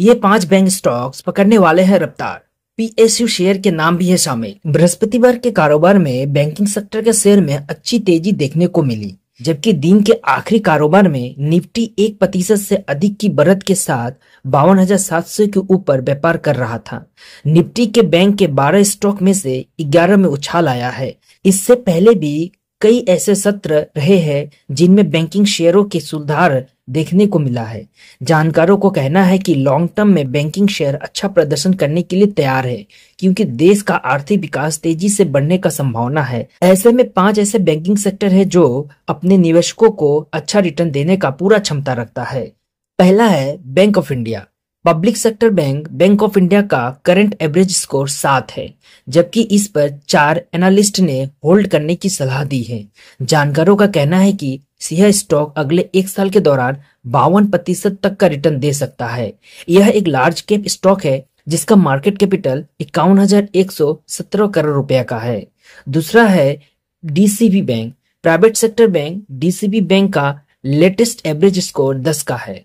ये पांच bank stocks पकड़ने वाले हैं रफ्तार पीएसयू शेयर के नाम भी है शामिल बृहस्पतिवार के कारोबार में बैंकिंग सेक्टर के शेयर में अच्छी तेजी देखने को मिली जबकि दिन के आखिरी कारोबार में निफ्टी एक प्रतिशत से अधिक की बढ़त के साथ बावन हजार सात सौ के ऊपर व्यापार कर रहा था निफ्टी के बैंक के 12 स्टॉक में से 11 में उछाल आया है इससे पहले भी कई ऐसे सत्र रहे हैं जिनमें बैंकिंग शेयरों के सुधार देखने को मिला है जानकारों को कहना है कि लॉन्ग टर्म में बैंकिंग शेयर अच्छा प्रदर्शन करने के लिए तैयार है क्योंकि देश का आर्थिक विकास तेजी से बढ़ने का संभावना है ऐसे में पांच ऐसे बैंकिंग सेक्टर है जो अपने निवेशकों को अच्छा रिटर्न देने का पूरा क्षमता रखता है पहला है Bank of India public sector bank Bank of India का करंट एवरेज स्कोर सात है जबकि इस पर चार एनालिस्ट ने होल्ड करने की सलाह दी है जानकारों का कहना है कि यह स्टॉक अगले एक साल के दौरान बावन प्रतिशत तक का रिटर्न दे सकता है यह एक लार्ज कैप स्टॉक है जिसका मार्केट कैपिटल इक्यावन हजार एक सौ सत्रह करोड़ रुपया का है दूसरा है DCB bank private sector bank DCB bank का लेटेस्ट एवरेज स्कोर 10 का है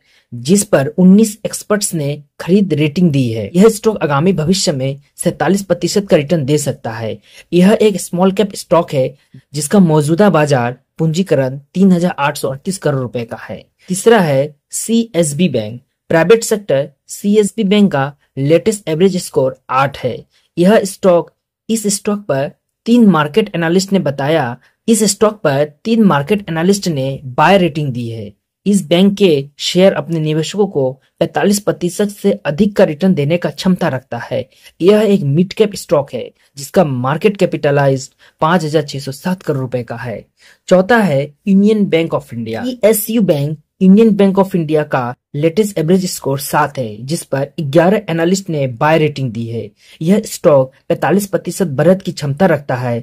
जिस पर 19 एक्सपर्ट्स ने खरीद रेटिंग दी है यह स्टॉक आगामी भविष्य में सैतालीस प्रतिशत का रिटर्न दे सकता है यह एक स्मॉल कैप स्टॉक है जिसका मौजूदा बाजार पूंजीकरण तीन करोड़ रुपए का है तीसरा है C bank private sector C bank का लेटेस्ट एवरेज स्कोर आठ है यह स्टॉक इस स्टॉक पर तीन मार्केट एनालिस्ट ने बताया इस स्टॉक पर तीन मार्केट एनालिस्ट ने बाय रेटिंग दी है इस बैंक के शेयर अपने निवेशकों को 45 प्रतिशत से अधिक का रिटर्न देने का क्षमता रखता है यह एक मिड कैप स्टॉक है जिसका मार्केट कैपिटलाइज पांच हजार छह सौ सात करोड़ रुपए का है चौथा है Union Bank of India U bank Union Bank of India का लेटेस्ट एवरेज स्कोर सात है जिस पर 11 एनालिस्ट ने बाय रेटिंग दी है यह स्टॉक 45 प्रतिशत बढ़त की क्षमता रखता है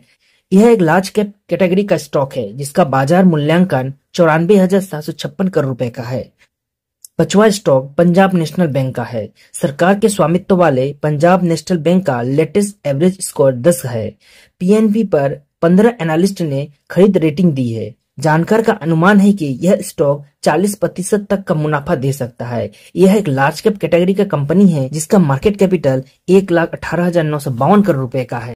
यह एक लार्ज कैप कैटेगरी का स्टॉक है जिसका बाजार मूल्यांकन चौरानबे हजार सात सौ छप्पन करोड़ रुपए का है पचवा स्टॉक पंजाब नेशनल बैंक का है सरकार के स्वामित्व वाले पंजाब नेशनल बैंक का लेटेस्ट एवरेज स्कोर 10 है पीएनबी पर 15 एनालिस्ट ने खरीद रेटिंग दी है जानकार का अनुमान है कि यह स्टॉक 40 प्रतिशत तक का मुनाफा दे सकता है यह एक लार्ज कैप कैटेगरी का कंपनी है जिसका मार्केट कैपिटल एक लाख अठारह हजार नौ सौ बावन करोड़ रूपए का है